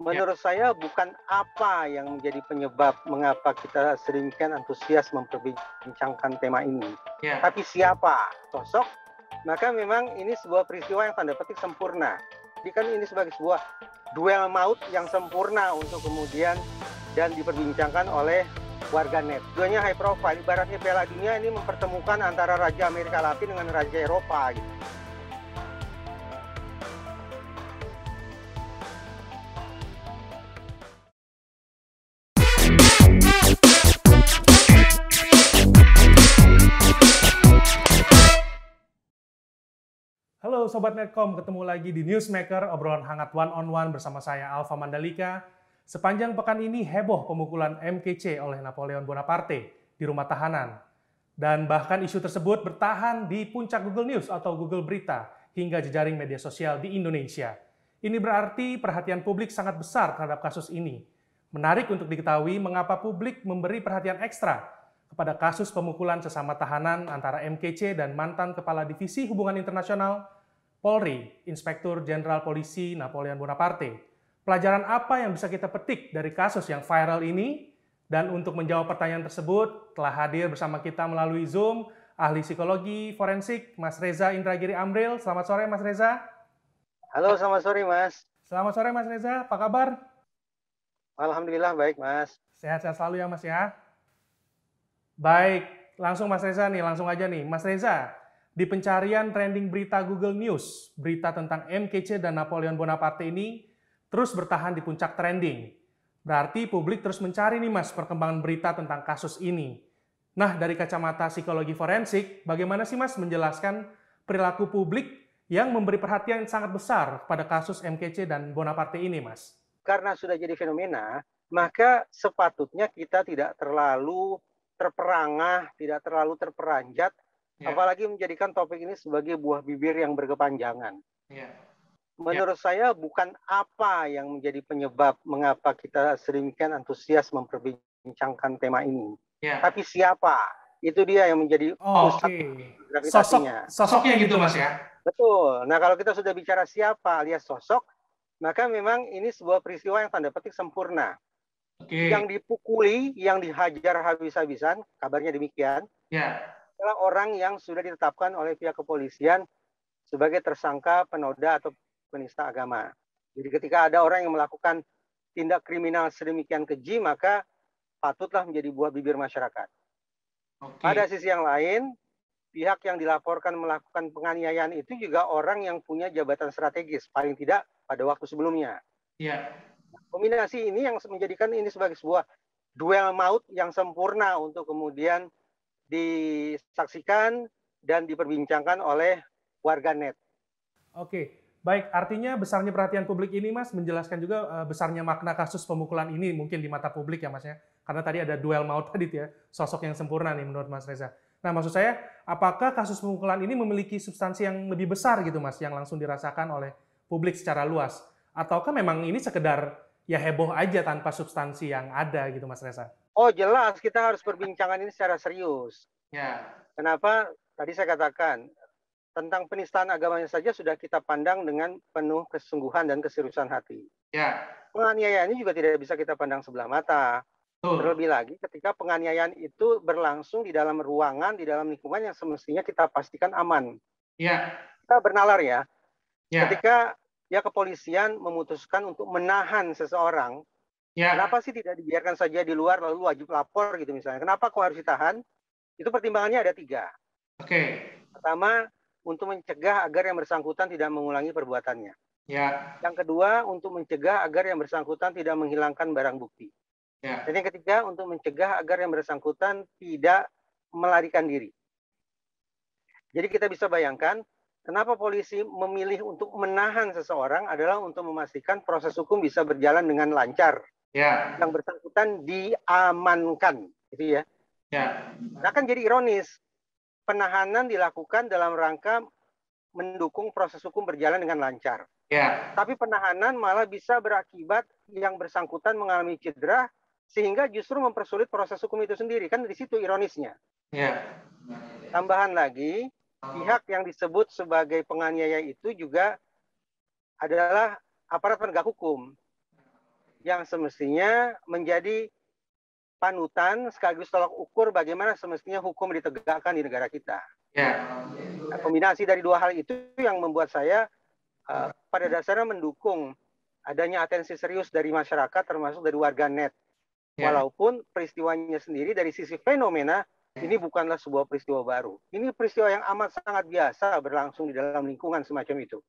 Ya. Menurut ya. saya bukan apa yang menjadi penyebab mengapa kita seringkan antusias memperbincangkan tema ini, ya. tapi siapa sosok. Maka memang ini sebuah peristiwa yang tanda petik sempurna. Jadi kan ini sebagai sebuah duel maut yang sempurna untuk kemudian dan diperbincangkan oleh warga net. Duanya high profile, ibaratnya Piala Dunia ini mempertemukan antara Raja Amerika Latin dengan Raja Eropa. Gitu. Sobat Netcom, ketemu lagi di Newsmaker, obrolan hangat one on one bersama saya Alfa Mandalika. Sepanjang pekan ini heboh pemukulan MKC oleh Napoleon Bonaparte di rumah tahanan. Dan bahkan isu tersebut bertahan di puncak Google News atau Google Berita hingga jejaring media sosial di Indonesia. Ini berarti perhatian publik sangat besar terhadap kasus ini. Menarik untuk diketahui mengapa publik memberi perhatian ekstra kepada kasus pemukulan sesama tahanan antara MKC dan mantan Kepala Divisi Hubungan Internasional Polri, Inspektur Jenderal Polisi Napoleon Bonaparte. Pelajaran apa yang bisa kita petik dari kasus yang viral ini? Dan untuk menjawab pertanyaan tersebut, telah hadir bersama kita melalui Zoom ahli psikologi forensik Mas Reza Indragiri Amril. Selamat sore Mas Reza. Halo, selamat sore Mas. Selamat sore Mas Reza, apa kabar? Alhamdulillah baik Mas. Sehat-sehat selalu ya Mas ya. Baik, langsung Mas Reza nih, langsung aja nih. Mas Reza, di pencarian trending berita Google News, berita tentang MKC dan Napoleon Bonaparte ini terus bertahan di puncak trending. Berarti publik terus mencari nih mas perkembangan berita tentang kasus ini. Nah, dari kacamata psikologi forensik, bagaimana sih mas menjelaskan perilaku publik yang memberi perhatian sangat besar pada kasus MKC dan Bonaparte ini mas? Karena sudah jadi fenomena, maka sepatutnya kita tidak terlalu terperangah, tidak terlalu terperanjat yeah. apalagi menjadikan topik ini sebagai buah bibir yang berkepanjangan. Yeah. Menurut yeah. saya bukan apa yang menjadi penyebab mengapa kita sedemikian antusias memperbincangkan tema ini, yeah. tapi siapa itu dia yang menjadi oh, pusat okay. gravitasinya. sosoknya gitu mas ya? Betul. Nah kalau kita sudah bicara siapa alias sosok, maka memang ini sebuah peristiwa yang tanda petik sempurna. Okay. Yang dipukuli, yang dihajar habis-habisan, kabarnya demikian. Yeah adalah orang yang sudah ditetapkan oleh pihak kepolisian sebagai tersangka penoda atau penista agama. Jadi ketika ada orang yang melakukan tindak kriminal sedemikian keji, maka patutlah menjadi buah bibir masyarakat. Okay. Pada sisi yang lain, pihak yang dilaporkan melakukan penganiayaan itu juga orang yang punya jabatan strategis, paling tidak pada waktu sebelumnya. Yeah. Kombinasi ini yang menjadikan ini sebagai sebuah duel maut yang sempurna untuk kemudian disaksikan dan diperbincangkan oleh warganet. Oke, baik. Artinya besarnya perhatian publik ini, Mas, menjelaskan juga eh, besarnya makna kasus pemukulan ini mungkin di mata publik ya, Mas ya. Karena tadi ada duel maut tadi ya, sosok yang sempurna nih menurut Mas Reza. Nah, maksud saya, apakah kasus pemukulan ini memiliki substansi yang lebih besar gitu, Mas, yang langsung dirasakan oleh publik secara luas? Ataukah memang ini sekedar ya heboh aja tanpa substansi yang ada gitu Mas Reza. Oh jelas kita harus perbincangan ini secara serius. Ya. Kenapa? Tadi saya katakan tentang penistaan agamanya saja sudah kita pandang dengan penuh kesungguhan dan keseriusan hati. Ya. Penganiayaan ini juga tidak bisa kita pandang sebelah mata. Betul. Terlebih lagi ketika penganiayaan itu berlangsung di dalam ruangan, di dalam lingkungan yang semestinya kita pastikan aman. Ya. Kita bernalar ya. ya. Ketika ya kepolisian memutuskan untuk menahan seseorang. Ya. Kenapa sih tidak dibiarkan saja di luar lalu wajib lapor gitu misalnya? Kenapa kok harus ditahan? Itu pertimbangannya ada tiga. Oke. Okay. Pertama, untuk mencegah agar yang bersangkutan tidak mengulangi perbuatannya. Ya. Yang kedua, untuk mencegah agar yang bersangkutan tidak menghilangkan barang bukti. Ya. Dan yang ketiga, untuk mencegah agar yang bersangkutan tidak melarikan diri. Jadi kita bisa bayangkan Kenapa polisi memilih untuk menahan seseorang adalah untuk memastikan proses hukum bisa berjalan dengan lancar. Ya. Yang bersangkutan diamankan, gitu ya. Ya. Nah kan jadi ironis. Penahanan dilakukan dalam rangka mendukung proses hukum berjalan dengan lancar. Ya. Tapi penahanan malah bisa berakibat yang bersangkutan mengalami cedera sehingga justru mempersulit proses hukum itu sendiri kan di situ ironisnya. Ya. Tambahan lagi, pihak yang disebut sebagai penganiaya itu juga adalah aparat penegak hukum yang semestinya menjadi panutan sekaligus tolak ukur bagaimana semestinya hukum ditegakkan di negara kita. Ya. Nah, kombinasi dari dua hal itu yang membuat saya uh, pada dasarnya mendukung adanya atensi serius dari masyarakat termasuk dari warga net. Ya. Walaupun peristiwanya sendiri dari sisi fenomena ini bukanlah sebuah peristiwa baru. Ini peristiwa yang amat sangat biasa berlangsung di dalam lingkungan semacam itu.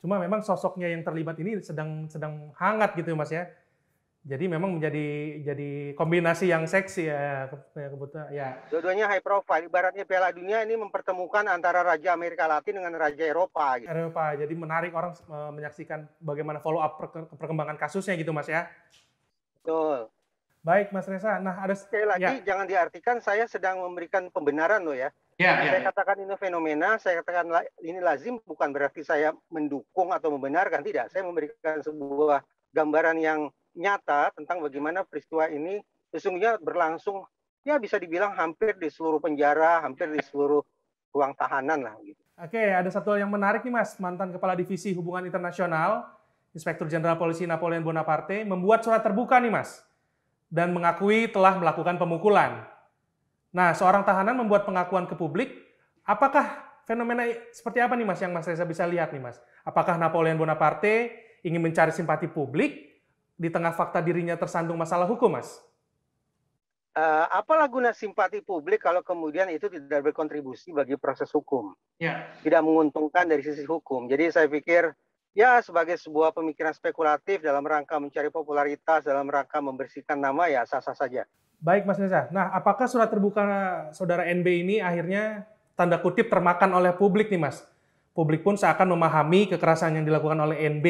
Cuma memang sosoknya yang terlibat ini sedang sedang hangat gitu Mas ya. Jadi memang menjadi jadi kombinasi yang seksi ya, ya kebetulan ya. Dua-duanya high profile. Ibaratnya Piala Dunia ini mempertemukan antara Raja Amerika Latin dengan Raja Eropa. Gitu. Eropa. Jadi menarik orang e, menyaksikan bagaimana follow up perkembangan kasusnya gitu mas ya. Betul. Baik, Mas Reza. Nah, ada sekali lagi ya. jangan diartikan saya sedang memberikan pembenaran loh ya. Ya, saya ya, ya. katakan ini fenomena, saya katakan ini lazim bukan berarti saya mendukung atau membenarkan tidak. Saya memberikan sebuah gambaran yang nyata tentang bagaimana peristiwa ini sesungguhnya berlangsung ya bisa dibilang hampir di seluruh penjara, hampir di seluruh ruang tahanan lah gitu. Oke, ada satu hal yang menarik nih Mas, mantan Kepala Divisi Hubungan Internasional, Inspektur Jenderal Polisi Napoleon Bonaparte membuat surat terbuka nih Mas dan mengakui telah melakukan pemukulan. Nah, seorang tahanan membuat pengakuan ke publik, apakah fenomena seperti apa nih Mas yang Mas Reza bisa lihat nih Mas? Apakah Napoleon Bonaparte ingin mencari simpati publik di tengah fakta dirinya tersandung masalah hukum Mas? Uh, apalah guna simpati publik kalau kemudian itu tidak berkontribusi bagi proses hukum, yeah. tidak menguntungkan dari sisi hukum. Jadi saya pikir ya sebagai sebuah pemikiran spekulatif dalam rangka mencari popularitas, dalam rangka membersihkan nama ya sah-sah saja. Baik Mas Nesa. Nah, apakah surat terbuka saudara NB ini akhirnya tanda kutip termakan oleh publik nih Mas? Publik pun seakan memahami kekerasan yang dilakukan oleh NB.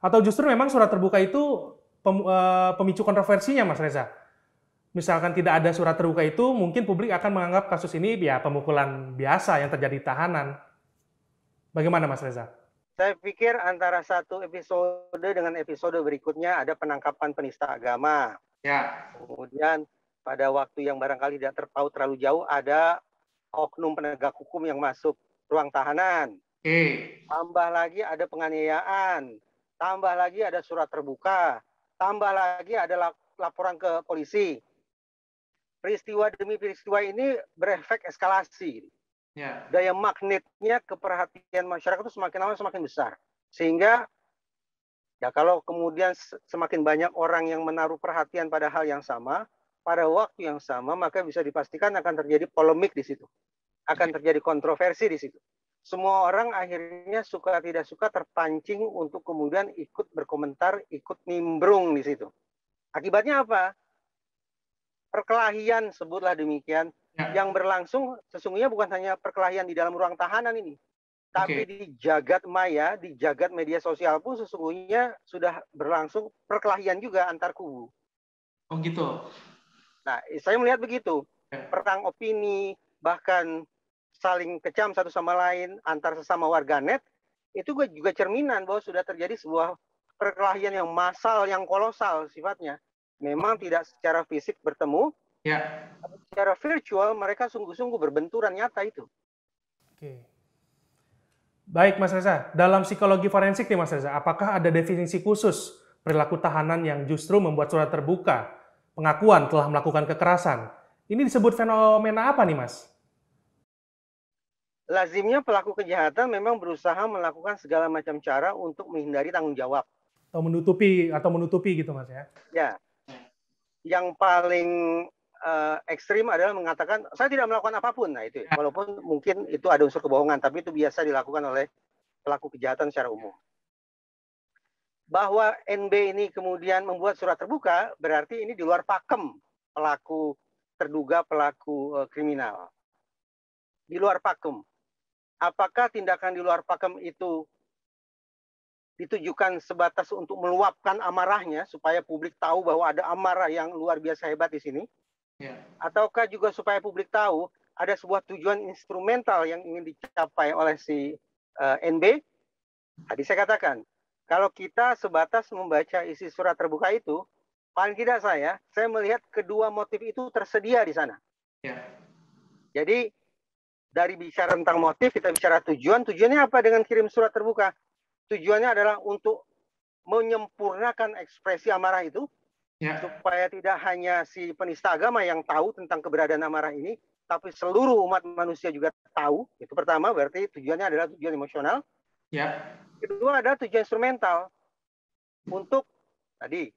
Atau justru memang surat terbuka itu pem, e, pemicu kontroversinya Mas Reza? Misalkan tidak ada surat terbuka itu, mungkin publik akan menganggap kasus ini ya pemukulan biasa yang terjadi tahanan. Bagaimana Mas Reza? Saya pikir antara satu episode dengan episode berikutnya ada penangkapan penista agama. Ya. Kemudian pada waktu yang barangkali tidak terpaut terlalu jauh ada oknum penegak hukum yang masuk ruang tahanan. Hmm. Tambah lagi ada penganiayaan, tambah lagi ada surat terbuka, tambah lagi ada laporan ke polisi. Peristiwa demi peristiwa ini berefek eskalasi yeah. daya magnetnya keperhatian masyarakat itu semakin lama semakin besar sehingga ya kalau kemudian semakin banyak orang yang menaruh perhatian pada hal yang sama pada waktu yang sama maka bisa dipastikan akan terjadi polemik di situ akan terjadi kontroversi di situ semua orang akhirnya suka tidak suka terpancing untuk kemudian ikut berkomentar ikut nimbrung di situ akibatnya apa perkelahian sebutlah demikian ya. yang berlangsung sesungguhnya bukan hanya perkelahian di dalam ruang tahanan ini, tapi okay. di jagat maya, di jagat media sosial pun sesungguhnya sudah berlangsung perkelahian juga antar kubu. Oh gitu. Nah, saya melihat begitu. Ya. Perang opini, bahkan saling kecam satu sama lain antar sesama warganet, itu juga cerminan bahwa sudah terjadi sebuah perkelahian yang massal, yang kolosal sifatnya. Memang tidak secara fisik bertemu, Ya. Secara virtual mereka sungguh-sungguh berbenturan nyata itu. Oke. Baik Mas Reza, dalam psikologi forensik nih Mas Reza, apakah ada definisi khusus perilaku tahanan yang justru membuat surat terbuka pengakuan telah melakukan kekerasan? Ini disebut fenomena apa nih Mas? Lazimnya pelaku kejahatan memang berusaha melakukan segala macam cara untuk menghindari tanggung jawab. Atau menutupi atau menutupi gitu Mas ya? Ya. Yang paling uh, ekstrim adalah mengatakan saya tidak melakukan apapun. Nah itu ya. walaupun mungkin itu ada unsur kebohongan, tapi itu biasa dilakukan oleh pelaku kejahatan secara umum. Bahwa NB ini kemudian membuat surat terbuka berarti ini di luar pakem pelaku terduga pelaku uh, kriminal. Di luar pakem. Apakah tindakan di luar pakem itu ditujukan sebatas untuk meluapkan amarahnya supaya publik tahu bahwa ada amarah yang luar biasa hebat di sini Yeah. Ataukah juga supaya publik tahu ada sebuah tujuan instrumental yang ingin dicapai oleh si uh, eh, NB? Tadi saya katakan, kalau kita sebatas membaca isi surat terbuka itu, paling tidak saya, saya melihat kedua motif itu tersedia di sana. Yeah. Jadi dari bicara tentang motif kita bicara tujuan. Tujuannya apa dengan kirim surat terbuka? Tujuannya adalah untuk menyempurnakan ekspresi amarah itu ya. supaya tidak hanya si penista agama yang tahu tentang keberadaan amarah ini, tapi seluruh umat manusia juga tahu. Itu pertama berarti tujuannya adalah tujuan emosional. Ya. Kedua adalah tujuan instrumental untuk tadi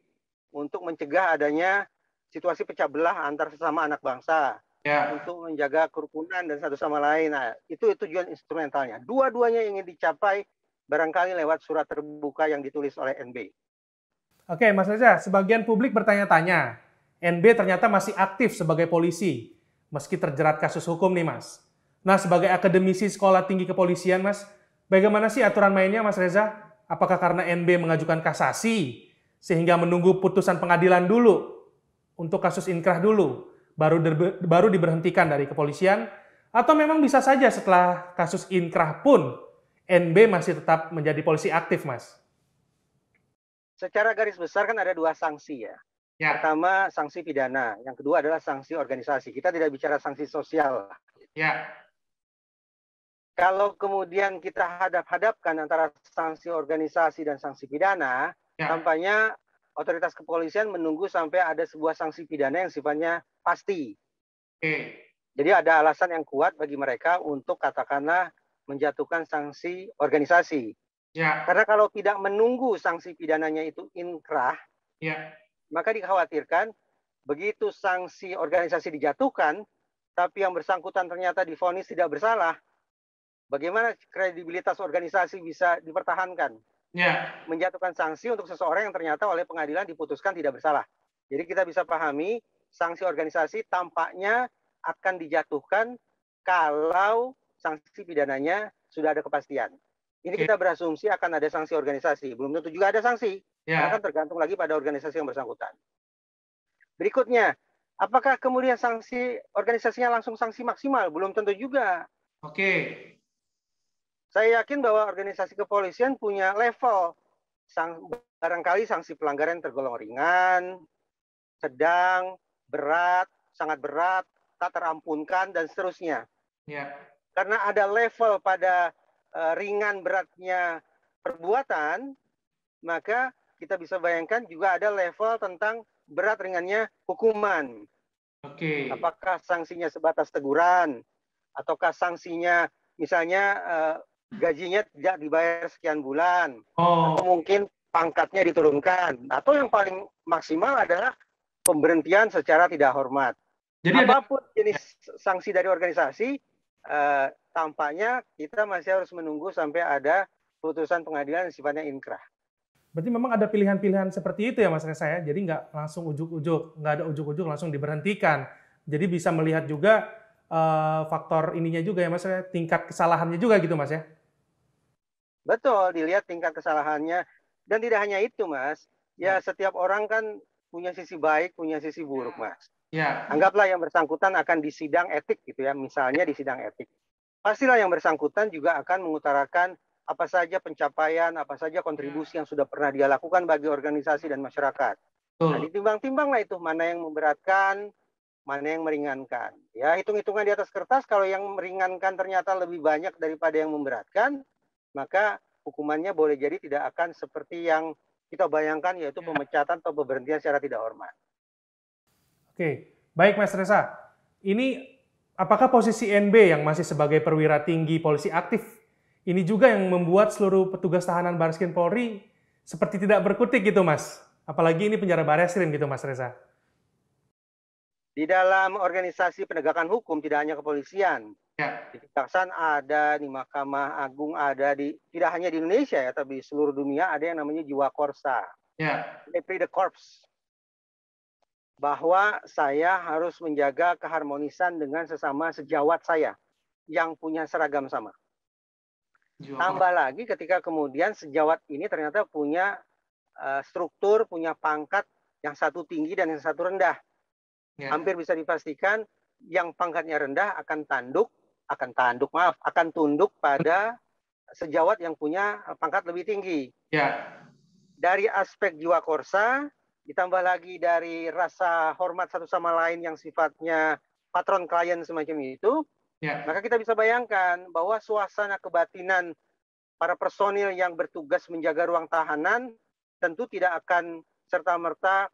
untuk mencegah adanya situasi pecah belah antar sesama anak bangsa. Ya. Untuk menjaga kerukunan dan satu sama lain. Nah, itu tujuan instrumentalnya. Dua-duanya ingin dicapai barangkali lewat surat terbuka yang ditulis oleh NB. Oke, Mas Reza, sebagian publik bertanya-tanya, NB ternyata masih aktif sebagai polisi, meski terjerat kasus hukum nih, Mas. Nah, sebagai akademisi sekolah tinggi kepolisian, Mas, bagaimana sih aturan mainnya, Mas Reza? Apakah karena NB mengajukan kasasi, sehingga menunggu putusan pengadilan dulu, untuk kasus inkrah dulu, baru, baru diberhentikan dari kepolisian, atau memang bisa saja setelah kasus inkrah pun, NB masih tetap menjadi polisi aktif, Mas? secara garis besar kan ada dua sanksi ya. ya. Pertama sanksi pidana, yang kedua adalah sanksi organisasi. Kita tidak bicara sanksi sosial. Ya. Kalau kemudian kita hadap-hadapkan antara sanksi organisasi dan sanksi pidana, ya. tampaknya otoritas kepolisian menunggu sampai ada sebuah sanksi pidana yang sifatnya pasti. Oke. Jadi ada alasan yang kuat bagi mereka untuk katakanlah menjatuhkan sanksi organisasi. Ya. Karena kalau tidak menunggu sanksi pidananya itu inkrah, ya. maka dikhawatirkan begitu sanksi organisasi dijatuhkan, tapi yang bersangkutan ternyata difonis tidak bersalah, bagaimana kredibilitas organisasi bisa dipertahankan? Ya. Menjatuhkan sanksi untuk seseorang yang ternyata oleh pengadilan diputuskan tidak bersalah. Jadi kita bisa pahami sanksi organisasi tampaknya akan dijatuhkan kalau sanksi pidananya sudah ada kepastian. Ini okay. kita berasumsi akan ada sanksi organisasi. Belum tentu juga ada sanksi. Yeah. Karena kan tergantung lagi pada organisasi yang bersangkutan. Berikutnya, apakah kemudian sanksi organisasinya langsung sanksi maksimal? Belum tentu juga. Oke. Okay. Saya yakin bahwa organisasi kepolisian punya level sang, barangkali sanksi pelanggaran tergolong ringan, sedang, berat, sangat berat, tak terampunkan dan seterusnya. Ya. Karena ada level pada Eh, ringan beratnya perbuatan, maka kita bisa bayangkan juga ada level tentang berat ringannya hukuman. Oke. Okay. Apakah sanksinya sebatas teguran ataukah sanksinya misalnya uh, gajinya tidak dibayar sekian bulan oh. atau mungkin pangkatnya diturunkan atau yang paling maksimal adalah pemberhentian secara tidak hormat. Jadi apapun ada... jenis sanksi dari organisasi eh, tampaknya kita masih harus menunggu sampai ada putusan pengadilan yang sifatnya inkrah. Berarti memang ada pilihan-pilihan seperti itu ya Mas Reza ya. Jadi nggak langsung ujuk-ujuk, nggak ada ujuk-ujuk langsung diberhentikan. Jadi bisa melihat juga eh, faktor ininya juga ya Mas ya, tingkat kesalahannya juga gitu Mas ya. Betul, dilihat tingkat kesalahannya. Dan tidak hanya itu Mas, ya, ya. setiap orang kan punya sisi baik, punya sisi buruk ya. Mas. Ya. Anggaplah yang bersangkutan akan di sidang etik gitu ya, misalnya di sidang etik. Pastilah yang bersangkutan juga akan mengutarakan apa saja pencapaian, apa saja kontribusi yang sudah pernah dia lakukan bagi organisasi dan masyarakat. Betul. Nah, ditimbang-timbanglah itu mana yang memberatkan, mana yang meringankan. Ya, hitung-hitungan di atas kertas kalau yang meringankan ternyata lebih banyak daripada yang memberatkan, maka hukumannya boleh jadi tidak akan seperti yang kita bayangkan yaitu ya. pemecatan atau pemberhentian secara tidak hormat. Oke, baik Mas Reza. Ini apakah posisi NB yang masih sebagai perwira tinggi polisi aktif ini juga yang membuat seluruh petugas tahanan Barreskrim Polri seperti tidak berkutik gitu Mas? Apalagi ini penjara Barreskrim gitu Mas Reza. Di dalam organisasi penegakan hukum tidak hanya kepolisian. Ya. Di Kejaksaan ada, di Mahkamah Agung ada, di tidak hanya di Indonesia ya, tapi di seluruh dunia ada yang namanya jiwa korsa. Ya. They pay the corpse bahwa saya harus menjaga keharmonisan dengan sesama sejawat saya yang punya seragam sama. Jawa. Tambah lagi ketika kemudian sejawat ini ternyata punya uh, struktur, punya pangkat yang satu tinggi dan yang satu rendah. Yeah. Hampir bisa dipastikan yang pangkatnya rendah akan tanduk, akan tanduk maaf, akan tunduk pada sejawat yang punya pangkat lebih tinggi. Yeah. Dari aspek jiwa korsa, Ditambah lagi dari rasa hormat satu sama lain yang sifatnya patron klien semacam itu, ya. maka kita bisa bayangkan bahwa suasana kebatinan para personil yang bertugas menjaga ruang tahanan tentu tidak akan serta-merta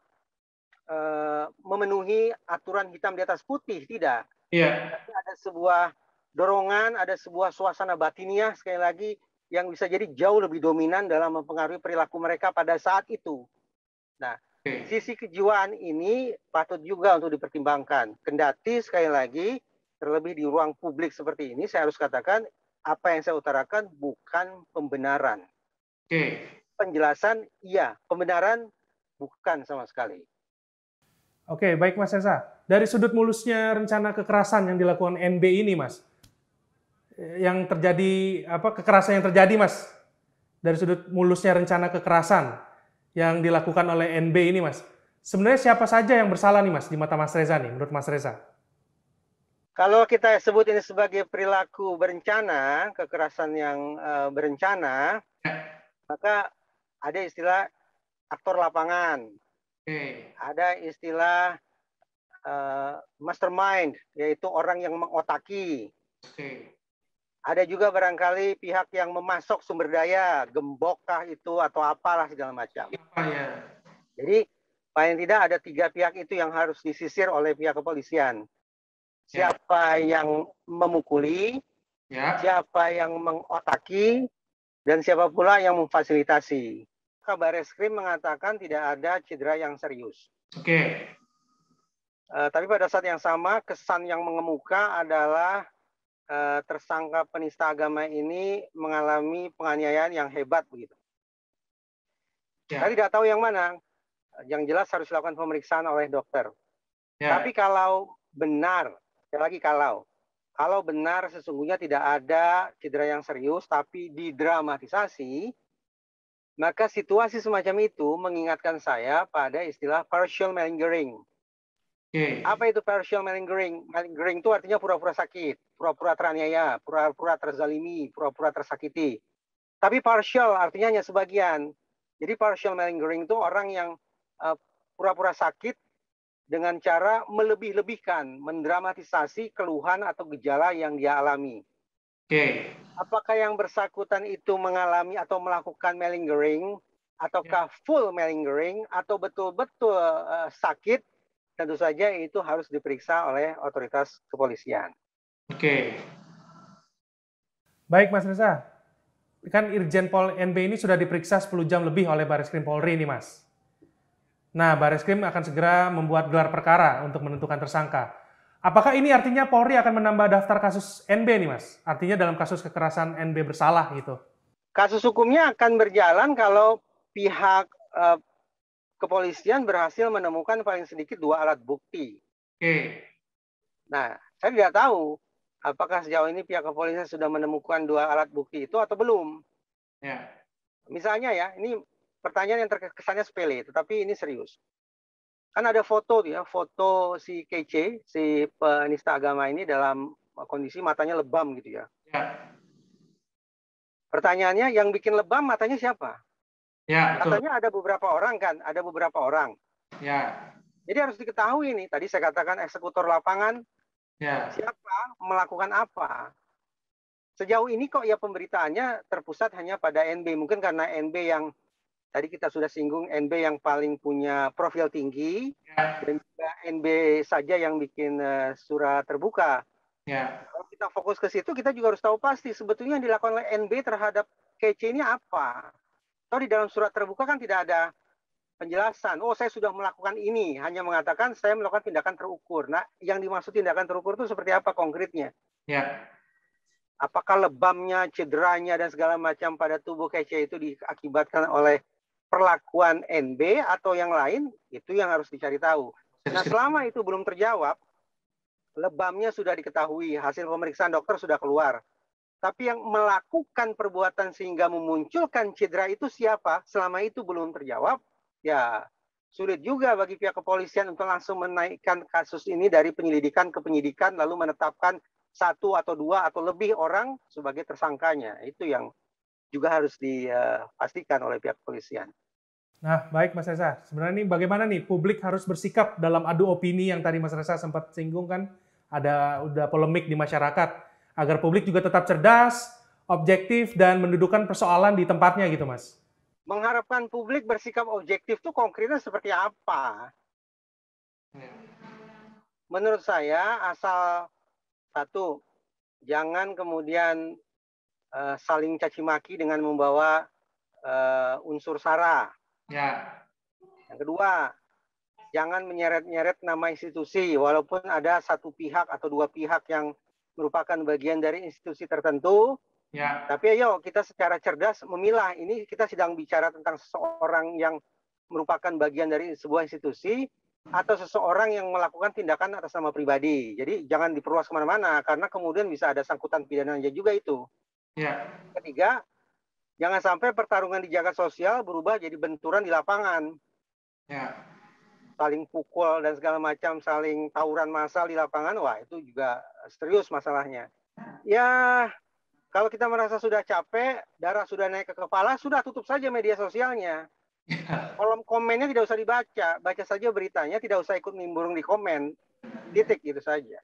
uh, memenuhi aturan hitam di atas putih, tidak. Ya. Tapi ada sebuah dorongan, ada sebuah suasana batiniah sekali lagi yang bisa jadi jauh lebih dominan dalam mempengaruhi perilaku mereka pada saat itu. Nah, Sisi kejiwaan ini patut juga untuk dipertimbangkan. Kendati sekali lagi, terlebih di ruang publik seperti ini, saya harus katakan apa yang saya utarakan bukan pembenaran. Oke. Penjelasan iya, pembenaran bukan sama sekali. Oke, baik Mas Esa. Dari sudut mulusnya rencana kekerasan yang dilakukan NB ini, Mas, yang terjadi apa kekerasan yang terjadi, Mas, dari sudut mulusnya rencana kekerasan yang dilakukan oleh NB ini, Mas. Sebenarnya siapa saja yang bersalah nih, Mas, di mata Mas Reza nih, menurut Mas Reza? Kalau kita sebut ini sebagai perilaku berencana, kekerasan yang uh, berencana, ya. maka ada istilah aktor lapangan, Eh. ada istilah uh, mastermind, yaitu orang yang mengotaki, okay. Ada juga barangkali pihak yang memasok sumber daya, gembokkah itu atau apalah segala macam. Iya, ya. Jadi paling tidak ada tiga pihak itu yang harus disisir oleh pihak kepolisian. Ya. Siapa ya. yang memukuli, ya. siapa yang mengotaki, dan siapa pula yang memfasilitasi. Kabar Eskrim mengatakan tidak ada cedera yang serius. Oke. Okay. Uh, eh, tapi pada saat yang sama kesan yang mengemuka adalah eh, tersangka penista agama ini mengalami penganiayaan yang hebat begitu. Ya. Saya tidak tahu yang mana. Yang jelas harus dilakukan pemeriksaan oleh dokter. Ya. Tapi kalau benar, sekali lagi kalau kalau benar sesungguhnya tidak ada cedera yang serius tapi didramatisasi, maka situasi semacam itu mengingatkan saya pada istilah partial malingering. Okay. Apa itu partial malingering? Malingering itu artinya pura-pura sakit pura-pura teraniaya, pura-pura terzalimi, pura-pura tersakiti. Tapi partial artinya hanya sebagian. Jadi partial malingering itu orang yang eh, pura-pura uh, sakit dengan cara melebih-lebihkan, mendramatisasi keluhan atau gejala yang dia alami. Oke. Okay. Apakah yang bersangkutan itu mengalami atau melakukan malingering ataukah yeah. full malingering atau betul-betul uh, sakit tentu saja itu harus diperiksa oleh otoritas kepolisian. Oke. Baik Mas Reza, kan Irjen Pol NB ini sudah diperiksa 10 jam lebih oleh Baris Krim Polri ini Mas. Nah, Baris Krim akan segera membuat gelar perkara untuk menentukan tersangka. Apakah ini artinya Polri akan menambah daftar kasus NB ini, Mas? Artinya dalam kasus kekerasan NB bersalah gitu. Kasus hukumnya akan berjalan kalau pihak uh, kepolisian berhasil menemukan paling sedikit dua alat bukti. Oke. Nah, saya tidak tahu apakah sejauh ini pihak kepolisian sudah menemukan dua alat bukti itu atau belum? Ya. Misalnya ya, ini pertanyaan yang terkesannya sepele, tetapi ini serius. Kan ada foto ya, foto si KC, si penista agama ini dalam kondisi matanya lebam gitu ya. ya. Pertanyaannya yang bikin lebam matanya siapa? Ya, Katanya ada beberapa orang kan, ada beberapa orang. Ya. Jadi harus diketahui nih, tadi saya katakan eksekutor lapangan, Yeah. Siapa melakukan apa? Sejauh ini kok ya pemberitaannya terpusat hanya pada NB. Mungkin karena NB yang tadi kita sudah singgung NB yang paling punya profil tinggi yeah. dan juga NB saja yang bikin uh, surat terbuka. Yeah. Kalau kita fokus ke situ, kita juga harus tahu pasti sebetulnya yang dilakukan oleh NB terhadap KC ini apa. Atau di dalam surat terbuka kan tidak ada penjelasan. Oh, saya sudah melakukan ini. Hanya mengatakan saya melakukan tindakan terukur. Nah, yang dimaksud tindakan terukur itu seperti apa konkretnya? Ya. Apakah lebamnya, cederanya, dan segala macam pada tubuh kece itu diakibatkan oleh perlakuan NB atau yang lain? Itu yang harus dicari tahu. Nah, selama itu belum terjawab, lebamnya sudah diketahui, hasil pemeriksaan dokter sudah keluar. Tapi yang melakukan perbuatan sehingga memunculkan cedera itu siapa? Selama itu belum terjawab, ya sulit juga bagi pihak kepolisian untuk langsung menaikkan kasus ini dari penyelidikan ke penyidikan lalu menetapkan satu atau dua atau lebih orang sebagai tersangkanya. Itu yang juga harus dipastikan eh, oleh pihak kepolisian. Nah, baik Mas Reza. Sebenarnya ini bagaimana nih publik harus bersikap dalam adu opini yang tadi Mas Reza sempat singgung kan? Ada udah polemik di masyarakat agar publik juga tetap cerdas, objektif dan mendudukan persoalan di tempatnya gitu, Mas mengharapkan publik bersikap objektif itu konkretnya seperti apa? Ya. Menurut saya asal satu jangan kemudian uh, saling caci maki dengan membawa uh, unsur sara. Ya. Yang kedua, jangan menyeret-nyeret nama institusi walaupun ada satu pihak atau dua pihak yang merupakan bagian dari institusi tertentu Ya. Tapi ayo kita secara cerdas memilah. Ini kita sedang bicara tentang seseorang yang merupakan bagian dari sebuah institusi atau seseorang yang melakukan tindakan atas nama pribadi. Jadi jangan diperluas kemana-mana karena kemudian bisa ada sangkutan pidananya juga itu. Ya. Ketiga, jangan sampai pertarungan di jagat sosial berubah jadi benturan di lapangan. Ya. Saling pukul dan segala macam, saling tawuran massal di lapangan, wah itu juga serius masalahnya. Ya, kalau kita merasa sudah capek, darah sudah naik ke kepala, sudah tutup saja media sosialnya. Kolom komennya tidak usah dibaca, baca saja beritanya, tidak usah ikut nimburung di komen. Titik gitu saja.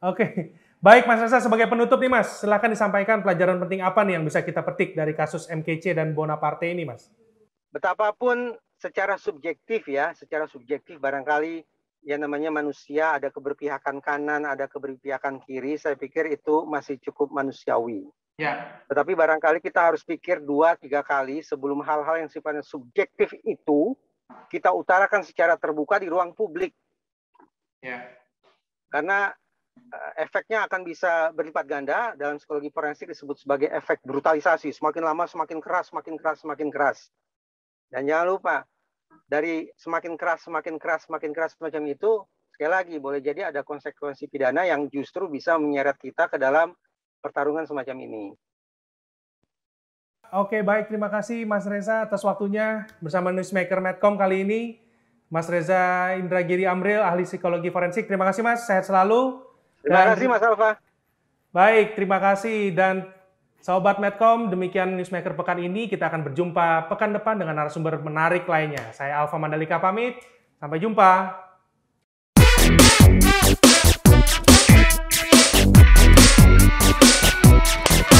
Oke, baik Mas Rasa sebagai penutup nih Mas, silahkan disampaikan pelajaran penting apa nih yang bisa kita petik dari kasus MKC dan Bonaparte ini Mas. Betapapun secara subjektif ya, secara subjektif barangkali ya namanya manusia ada keberpihakan kanan, ada keberpihakan kiri, saya pikir itu masih cukup manusiawi. Ya. Tetapi barangkali kita harus pikir dua tiga kali sebelum hal-hal yang sifatnya subjektif itu kita utarakan secara terbuka di ruang publik. Ya. Karena eh, efeknya akan bisa berlipat ganda dalam psikologi forensik disebut sebagai efek brutalisasi. Semakin lama semakin keras, semakin keras, semakin keras. Dan jangan lupa dari semakin keras, semakin keras, semakin keras semacam itu, sekali lagi boleh jadi ada konsekuensi pidana yang justru bisa menyeret kita ke dalam pertarungan semacam ini. Oke, baik. Terima kasih Mas Reza atas waktunya bersama Newsmaker Medcom kali ini. Mas Reza Indragiri Amril, ahli psikologi forensik. Terima kasih Mas, sehat selalu. Terima dan, kasih Mas Alfa. Baik, terima kasih. Dan Sobat Medcom, demikian Newsmaker pekan ini. Kita akan berjumpa pekan depan dengan narasumber menarik lainnya. Saya Alfa Mandalika pamit. Sampai jumpa.